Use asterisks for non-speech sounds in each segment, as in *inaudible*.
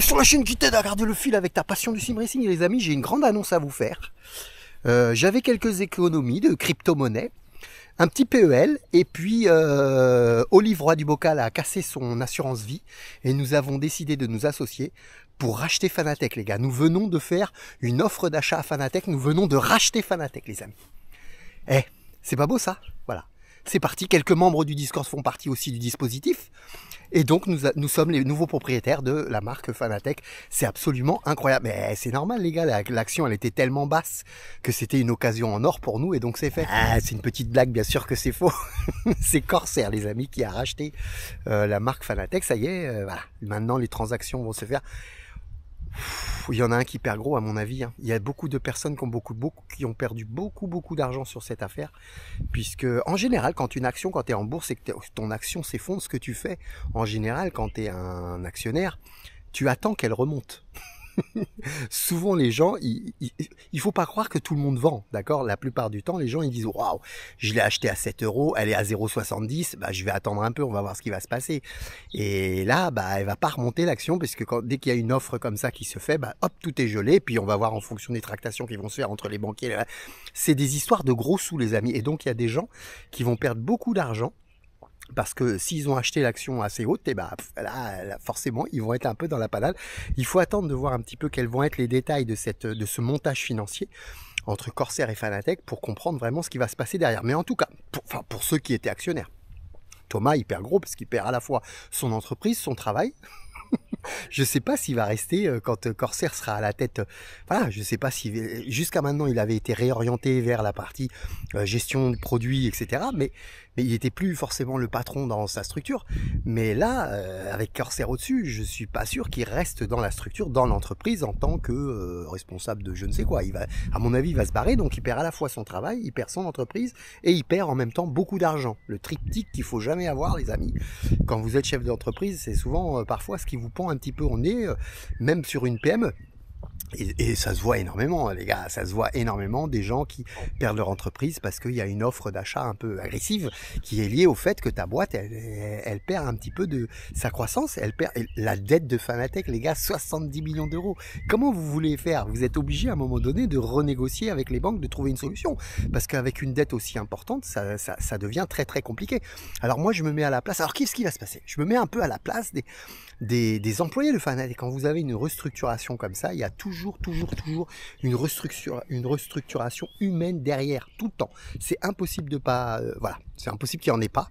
sur la chaîne qui t'aide à garder le fil avec ta passion du sim les amis, j'ai une grande annonce à vous faire. Euh, j'avais quelques économies de crypto-monnaie, un petit PEL, et puis euh, Olive Roy du Bocal a cassé son assurance vie, et nous avons décidé de nous associer pour racheter Fanatec, les gars. Nous venons de faire une offre d'achat à Fanatec, nous venons de racheter Fanatec, les amis. Eh, c'est pas beau ça Voilà. C'est parti, quelques membres du Discord font partie aussi du dispositif. Et donc, nous, nous sommes les nouveaux propriétaires de la marque Fanatec. C'est absolument incroyable. Mais eh, c'est normal, les gars. L'action, elle était tellement basse que c'était une occasion en or pour nous. Et donc, c'est fait. Ah, c'est une petite blague, bien sûr que c'est faux. *laughs* c'est Corsair, les amis, qui a racheté euh, la marque Fanatec. Ça y est, euh, Maintenant, les transactions vont se faire il y en a un qui perd gros à mon avis. Hein. Il y a beaucoup de personnes qui ont, perdu beaucoup, beaucoup d'argent sur cette affaire. Puisque en général, quand une action, quand tu es en bourse et que ton action s'effondre, ce que tu fais, en général, quand tu es un actionnaire, tu attends qu'elle remonte. *laughs* souvent les gens, il, faut pas croire que tout le monde vend, d'accord La plupart du temps, les gens ils disent waouh, je l'ai acheté à 7 euros, elle est à 0,70, bah je vais attendre un peu, on va voir ce qui va se passer. Et là, bah elle va pas remonter l'action parce que dès qu'il y a une offre comme ça qui se fait, bah hop tout est gelé, puis on va voir en fonction des tractations qui vont se faire entre les banquiers. C'est des histoires de gros sous les amis, et donc il y a des gens qui vont perdre beaucoup d'argent parce que s'ils ont acheté l'action assez haute, et eh ben, là, forcément, ils vont être un peu dans la panade. Il faut attendre de voir un petit peu quels vont être les détails de, cette, de ce montage financier entre Corsair et Fanatec pour comprendre vraiment ce qui va se passer derrière. Mais en tout cas, pour, enfin, pour ceux qui étaient actionnaires, Thomas, il perd gros parce qu'il perd à la fois son entreprise, son travail, *laughs* je ne sais pas s'il va rester euh, quand euh, Corsair sera à la tête. Euh, voilà, je ne sais pas si jusqu'à maintenant il avait été réorienté vers la partie gestion de produits, etc. Mais il était plus forcément le patron dans sa structure, mais là, euh, avec Corsair au-dessus, je suis pas sûr qu'il reste dans la structure, dans l'entreprise en tant que euh, responsable de je ne sais quoi. Il va, à mon avis, il va se barrer, donc il perd à la fois son travail, il perd son entreprise et il perd en même temps beaucoup d'argent. Le triptyque qu'il faut jamais avoir, les amis. Quand vous êtes chef d'entreprise, c'est souvent euh, parfois ce qui vous pend un petit peu au nez, même sur une PME. Et, ça se voit énormément, hein, les gars, ça se voit énormément des gens qui perdent leur entreprise parce qu'il y a une offre d'achat un peu agressive qui est liée au fait que ta boîte, elle, perd un petit peu de sa croissance, elle perd la dette de Fanatec, les gars, 70 millions d'euros. Comment vous voulez faire Vous êtes obligé à un moment donné de renégocier avec les banques, de trouver une solution, parce qu'avec une dette aussi importante, ça, ça, ça, devient très très compliqué. Alors moi, je me mets à la place. Alors qu'est-ce qui va se passer Je me mets un peu à la place des, des, employés de et Quand vous avez une restructuration comme ça, il y a toujours, toujours, toujours une, une restructuration humaine derrière, tout le temps. C'est impossible de pas... Euh, voilà, c'est impossible qu'il n'y en ait pas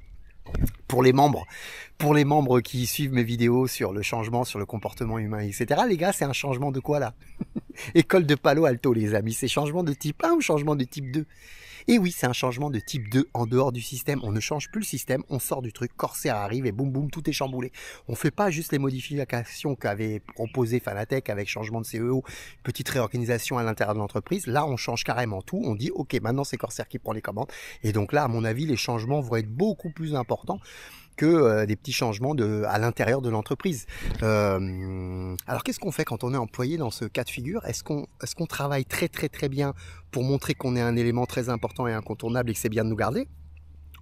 pour les membres, pour les membres qui suivent mes vidéos sur le changement, sur le comportement humain, etc. Les gars, c'est un changement de quoi là *laughs* École de Palo Alto, les amis, c'est changement de type 1 ou changement de type 2 et oui, c'est un changement de type 2 en dehors du système. On ne change plus le système, on sort du truc, Corsair arrive et boum boum, tout est chamboulé. On fait pas juste les modifications qu'avait proposé Fanatec avec changement de CEO, petite réorganisation à l'intérieur de l'entreprise. Là, on change carrément tout. On dit, OK, maintenant c'est Corsair qui prend les commandes. Et donc là, à mon avis, les changements vont être beaucoup plus importants que euh, des petits changements à l'intérieur de l'entreprise. Euh, alors qu'est-ce qu'on fait quand on est employé dans ce cas de figure Est-ce qu'on travaille très très très bien pour montrer qu'on est un élément très important et incontournable et que c'est bien de nous garder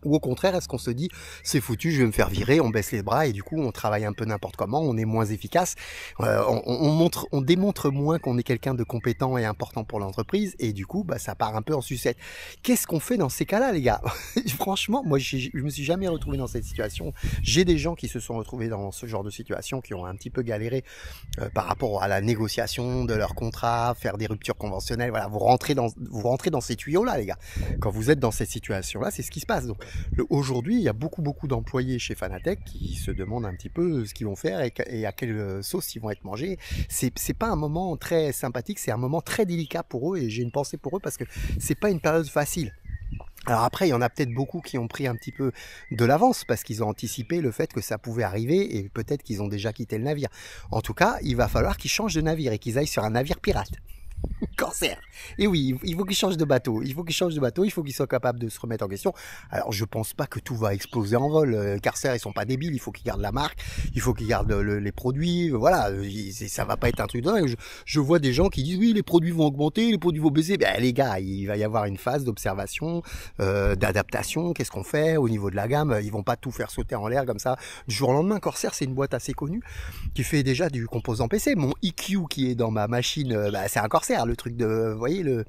ou au contraire, est-ce qu'on se dit, c'est foutu, je vais me faire virer, on baisse les bras et du coup on travaille un peu n'importe comment, on est moins efficace, euh, on, on, montre, on démontre moins qu'on est quelqu'un de compétent et important pour l'entreprise et du coup bah, ça part un peu en sucette. Qu'est-ce qu'on fait dans ces cas-là les gars *laughs* Franchement, moi je me suis jamais retrouvé dans cette situation. J'ai des gens qui se sont retrouvés dans ce genre de situation, qui ont un petit peu galéré euh, par rapport à la négociation de leur contrat, faire des ruptures conventionnelles, voilà, vous rentrez dans, vous rentrez dans ces tuyaux-là les gars. Quand vous êtes dans cette situation-là, c'est ce qui se passe. Donc, aujourd'hui, il y a beaucoup, beaucoup d'employés chez Fanatec qui se demandent un petit peu ce qu'ils vont faire et, à quelle euh, sauce ils vont être mangés. C'est, n'est pas un moment très sympathique, c'est un moment très délicat pour eux et j'ai une pensée pour eux parce que ce n'est pas une période facile. Alors après, il y en a peut-être beaucoup qui ont pris un petit peu de l'avance parce qu'ils ont anticipé le fait que ça pouvait arriver et peut-être qu'ils ont déjà quitté le navire. En tout cas, il va falloir qu'ils changent de navire et qu'ils aillent sur un navire pirate. *laughs* Corsair, Et oui, il faut qu'il change de bateau. Il faut qu'il change de bateau. Il faut qu'il soit capable de se remettre en question. Alors, je pense pas que tout va exploser en vol. Euh, Corsair ils sont pas débiles. Il faut qu'ils gardent la marque. Il faut qu'ils gardent les produits. Euh, voilà. Euh, ça va pas être un truc Je, vois des gens qui disent oui, les produits vont augmenter, les produits vont baiser. Ben, les gars, il va y avoir une phase d'observation, d'adaptation. Qu'est-ce qu'on fait au niveau de la gamme? Ils vont pas tout faire sauter en l'air comme ça. Du jour au lendemain, Corsair, c'est une boîte assez connue qui fait déjà du composant PC. Mon IQ e qui est dans ma machine, bah, c'est un Corsair le truc de, vous voyez, le,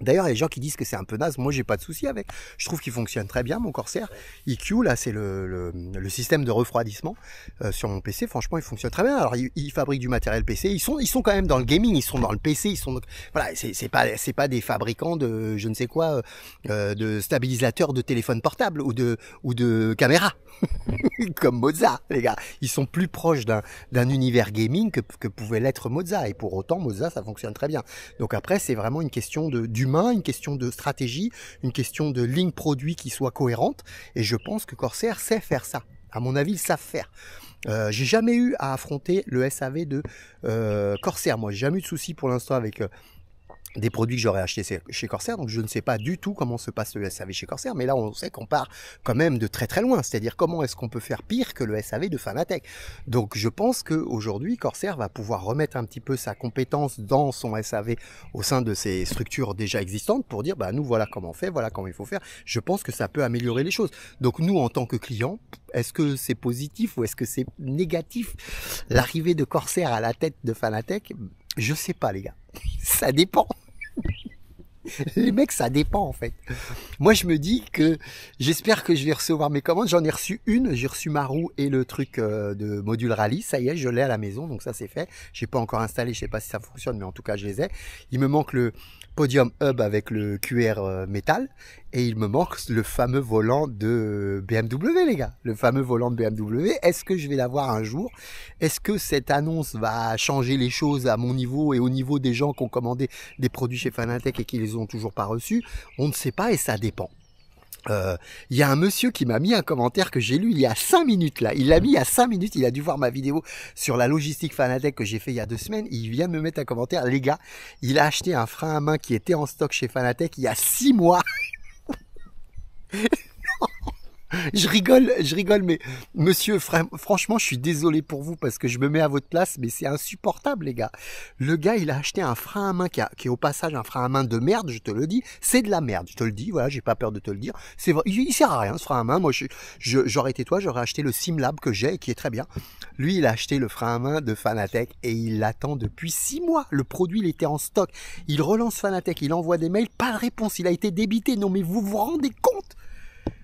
D'ailleurs, il y a des gens qui disent que c'est un peu naze. Moi, j'ai pas de souci avec. Je trouve qu'il fonctionne très bien, mon Corsair. IQ, là, c'est le, système de refroidissement euh, sur mon PC. Franchement, il fonctionne très bien. Alors, ils, fabriquent du matériel PC. Ils sont, ils sont quand même dans le gaming. Ils sont dans le PC. Ils sont, voilà, c'est pas, c'est pas des fabricants de, je ne sais quoi, euh, euh, de stabilisateurs de téléphone portable ou de, ou de caméras. *laughs* Comme Mozart, les gars. Ils sont plus proches d'un, univers gaming que, pouvait l'être Mozart. Et pour autant, Mozart, ça fonctionne très bien. Donc après, c'est vraiment une question de, du une question de stratégie, une question de ligne produit qui soit cohérente. Et je pense que Corsair sait faire ça. À mon avis, ils savent faire. Euh, j'ai jamais eu à affronter le SAV de euh, Corsair. Moi, j'ai jamais eu de souci pour l'instant avec euh, des produits que j'aurais acheté chez Corsair. Donc je ne sais pas du tout comment se passe le SAV chez Corsair, mais là on sait qu'on part quand même de très très loin. C'est-à-dire comment est-ce qu'on peut faire pire que le SAV de Fanatec. Donc je pense que aujourd'hui Corsair va pouvoir remettre un petit peu sa compétence dans son SAV au sein de ses structures déjà existantes pour dire bah nous voilà comment on fait, voilà comment il faut faire. Je pense que ça peut améliorer les choses. Donc nous en tant que clients, est-ce que c'est positif ou est-ce que c'est négatif l'arrivée de Corsair à la tête de Fanatec je sais pas, les gars. *laughs* Ça dépend. les mecs, ça dépend en fait. Moi, je me dis que j'espère que je vais recevoir mes commandes. J'en ai reçu une, j'ai reçu ma roue et le truc euh, de module rallye. Ça y est, je l'ai à la maison, donc ça c'est fait. J'ai pas encore installé, je sais pas si ça fonctionne, mais en tout cas, je les ai. Il me manque le, Podium Hub avec le QR euh, métal. Et il me manque le fameux volant de BMW, les gars. Le fameux volant de BMW. Est-ce que je vais l'avoir un jour Est-ce que cette annonce va changer les choses à mon niveau et au niveau des gens qui ont commandé des produits chez Fanatec et qui les ont toujours pas reçus On ne sait pas et ça dépend il euh, y a un monsieur qui m'a mis un commentaire que j'ai lu il y a cinq minutes là. Il l'a mis il y a cinq minutes. Il a dû voir ma vidéo sur la logistique Fanatec que j'ai fait il y a deux semaines. Il vient de me mettre un commentaire. Les gars, il a acheté un frein à main qui était en stock chez Fanatec il y a six mois. *laughs* *laughs* je rigole, je rigole, mais monsieur, franchement, je suis désolé pour vous parce que je me mets à votre place, mais c'est insupportable, les gars. Le gars, il a acheté un frein à main qui, qui, est au passage un frein à main de merde, je te le dis. C'est de la merde, je te le dis, voilà, j'ai pas peur de te le dire. C'est il, sert à rien ce frein à main. Moi, j'aurais été toi, j'aurais acheté le Simlab que j'ai et qui est très bien. Lui, il a acheté le frein à main de Fanatec et il l'attend depuis six mois. Le produit, il était en stock. Il relance Fanatec, il envoie des mails, pas de réponse. Il a été débité. Non, mais vous vous rendez compte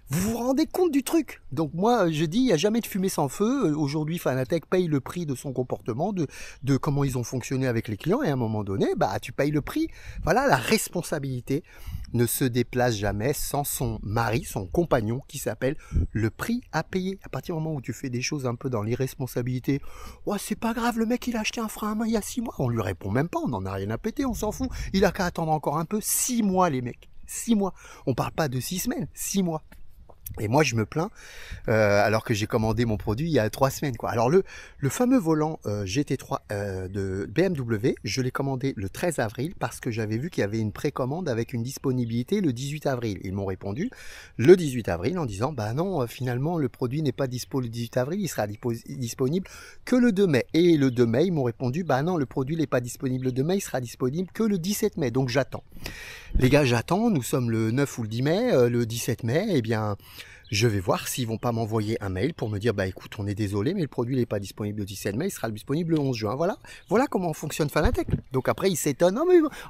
vous vous rendez compte du truc Donc moi, euh, je dis, il n'y a jamais de fumée sans feu. Euh, aujourd'hui, Fanatec paye le prix de son comportement, de, de comment ils ont fonctionné avec les clients. Et à un moment donné, bah, tu payes le prix. Voilà, la responsabilité ne se déplace jamais sans son mari, son compagnon, qui s'appelle le prix à payer. À partir du moment où tu fais des choses un peu dans l'irresponsabilité, ouais, c'est pas grave, le mec, il a acheté un frein à main il y a six mois. On lui répond même pas, on n'en a rien à péter, on s'en fout. Il a qu'à attendre encore un peu. Six mois, les mecs. Six mois. On parle pas de six semaines, six mois. Et moi, je me plains, euh, alors que j'ai commandé mon produit il y a trois semaines. Quoi. Alors le, le fameux volant euh, GT3 euh, de BMW, je l'ai commandé le 13 avril parce que j'avais vu qu'il y avait une précommande avec une disponibilité le 18 avril. Ils m'ont répondu le 18 avril en disant, bah non, finalement, le produit n'est pas dispo le 18 avril, il sera disponible que le 2 mai. Et le 2 mai, ils m'ont répondu, bah non, le produit n'est pas disponible le 2 mai, il sera disponible que le 17 mai. Donc j'attends. Les gars, j'attends, nous sommes le 9 ou le 10 mai, le 17 mai, eh bien je vais voir s'ils vont pas m'envoyer un mail pour me dire bah écoute on est désolé mais le produit n'est pas disponible le 17 mai, il sera disponible le 11 juin. Voilà, voilà comment fonctionne Fanatec. Donc après ils s'étonnent, oh,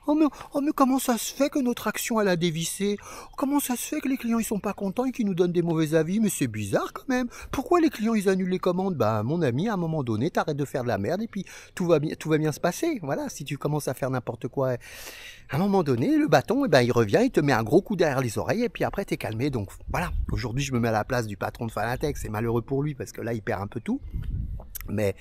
oh mais, oh mais, comment ça se fait que notre action elle a dévissé Comment ça se fait que les clients ils sont pas contents et qu'ils nous donnent des mauvais avis Mais c'est bizarre quand même. Pourquoi les clients ils annulent les commandes Bah mon ami à un moment donné t'arrêtes de faire de la merde et puis tout va bien, tout va bien se passer. Voilà, si tu commences à faire n'importe quoi à un moment donné, le bâton, eh ben, il revient, il te met un gros coup derrière les oreilles et puis après t'es calmé. Donc voilà, aujourd'hui je me mets à la place du patron de Fanatec, c'est malheureux pour lui parce que là il perd un peu tout. Mais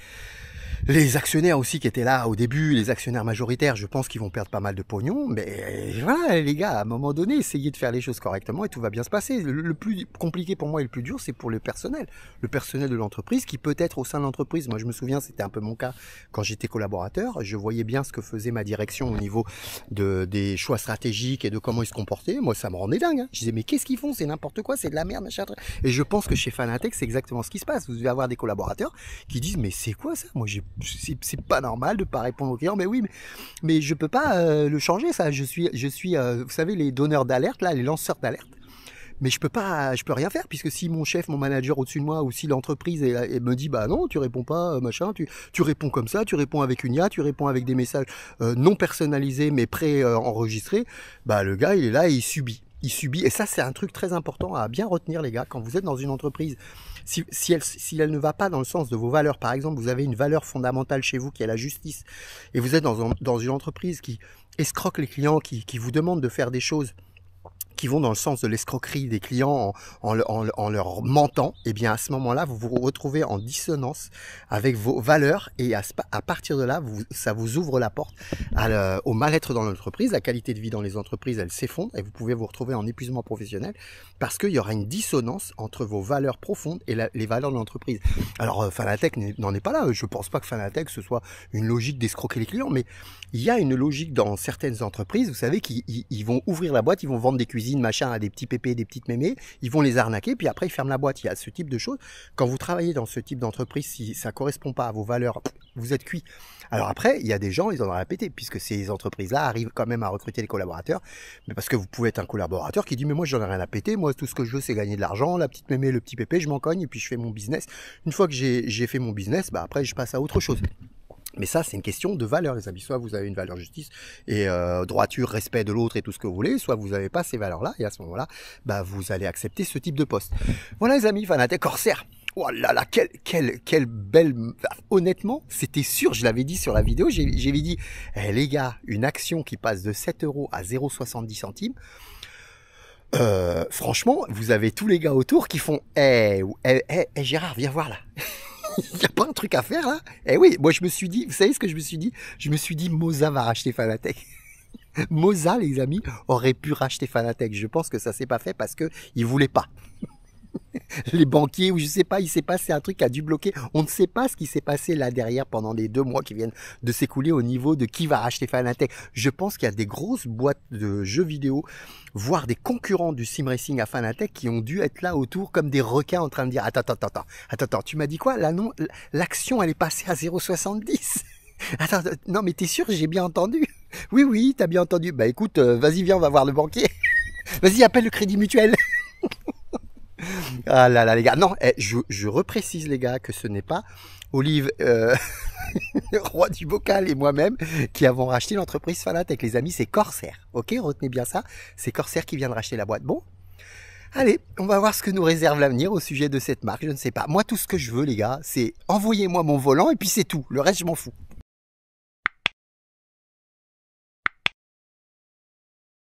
les actionnaires aussi qui étaient là au début, les actionnaires majoritaires, je pense qu'ils vont perdre pas mal de pognon, mais voilà les gars, à un moment donné, essayez de faire les choses correctement et tout va bien se passer. Le plus compliqué pour moi et le plus dur, c'est pour le personnel. Le personnel de l'entreprise qui peut être au sein de l'entreprise. Moi je me souviens, c'était un peu mon cas quand j'étais collaborateur, je voyais bien ce que faisait ma direction au niveau de, des choix stratégiques et de comment ils se comportaient. Moi ça me rendait dingue. Hein. Je disais mais qu'est-ce qu'ils font C'est n'importe quoi, c'est de la merde, machin. Et je pense que chez Fanatec, c'est exactement ce qui se passe. Vous devez avoir des collaborateurs qui disent mais c'est quoi ça Moi j'ai c'est pas normal de pas répondre aux clients, Mais oui, mais, je peux pas euh, le changer ça. Je suis, je suis, euh, vous savez, les donneurs d'alerte là, les lanceurs d'alerte. Mais je peux pas, je peux rien faire puisque si mon chef, mon manager au-dessus de moi ou si l'entreprise me dit bah non, tu réponds pas euh, machin, tu, tu réponds comme ça, tu réponds avec une IA, tu réponds avec des messages non personnalisés mais pré-enregistrés, bah le gars il est là et il subit il subit. Et ça, c'est un truc très important à bien retenir, les gars. Quand vous êtes dans une entreprise si, elle, si elle ne va pas dans le sens de vos valeurs, par exemple, vous avez une valeur fondamentale chez vous qui est la justice, et vous êtes dans, une entreprise qui escroque les clients, qui, qui vous demande de faire des choses qui vont dans le sens de l'escroquerie des clients en, leur mentant, et eh bien à ce moment-là, vous vous retrouvez en dissonance avec vos valeurs et à, partir de là, vous, ça vous ouvre la porte au mal-être dans l'entreprise. La qualité de vie dans les entreprises, elle s'effondre et vous pouvez vous retrouver en épuisement professionnel parce qu'il y aura une dissonance entre vos valeurs profondes et les valeurs de l'entreprise. Alors euh, Fanatec n'en est pas là. Je ne pense pas que Fanatec ce soit une logique d'escroquer les clients, mais il y a une logique dans certaines entreprises, vous savez, qu'ils vont ouvrir la boîte, ils vont vendre des cuisines machin, à des petits pépés, des petites mémés, ils vont les arnaquer, puis après ils ferment la boîte. Il y ce type de choses. Quand vous travaillez dans ce type d'entreprise, si ça correspond pas à vos valeurs, vous êtes cuit. Alors après, il y a des gens, ils en ont péter puisque ces entreprises-là arrivent quand même à recruter les collaborateurs, mais parce que vous pouvez être un collaborateur qui dit mais moi j'en ai rien à péter, moi tout ce que je veux c'est gagner de l'argent, la petite mémé, le petit pépé, je m'en cogne et puis je fais mon business. Une fois que j'ai fait mon business, bah après je passe à autre chose. Mais ça, c'est une question de valeur, les amis. Soit vous avez une valeur justice et euh, droiture, respect de l'autre et tout ce que vous voulez, soit vous n'avez pas ces valeurs-là, et à ce moment-là, bah, vous allez accepter ce type de poste. Voilà, les amis, Vanaté Corsair. Oh là là, quelle, belle... Honnêtement, c'était sûr, je l'avais dit sur la vidéo, j'avais dit, eh, les gars, une action qui passe de 7 euros à 0,70 centimes, euh, franchement, vous avez tous les gars autour qui font, eh, eh, eh Gérard, viens voir là il *laughs* n'y a pas un truc à faire là Eh oui, moi je me suis dit, vous savez ce que je me suis dit Je me suis dit, Moza va racheter Fanatec. *laughs* Moza, les amis, aurait pu racheter Fanatec. Je pense que ça s'est pas fait parce que ne voulait pas les banquiers ou je sais pas, il s'est passé un truc qui a dû bloquer. On ne sait pas ce qui s'est passé là derrière pendant les deux mois qui viennent de s'écouler au niveau de qui va acheter Fanatec. Je pense qu'il y a des grosses boîtes de jeux vidéo, voire des concurrents du sim racing à Fanatec qui ont dû être là autour comme des requins en train de dire attends attends attends attends attends tu m'as dit quoi là non l'action elle est passée à 0,70. *laughs* Attends, non mais t'es sûr j'ai bien entendu Oui oui, t'as bien entendu. Bah écoute, euh, vas-y viens, on va voir le banquier. *laughs* Vas-y, appelle le crédit mutuel. Ah là là, les gars. Non, eh, je, je reprécise, les gars, que ce n'est pas Olive, euh, *laughs* roi du bocal et moi-même qui avons racheté l'entreprise Fanat avec les amis. C'est Corsair. Ok, retenez bien ça. C'est Corsair qui vient de racheter la boîte. Bon, Allez, on va voir ce que nous réserve l'avenir au sujet de cette marque. Je ne sais pas. Moi, tout ce que je veux, les gars, c'est envoyez-moi mon volant et puis c'est tout. Le reste, je m'en fous.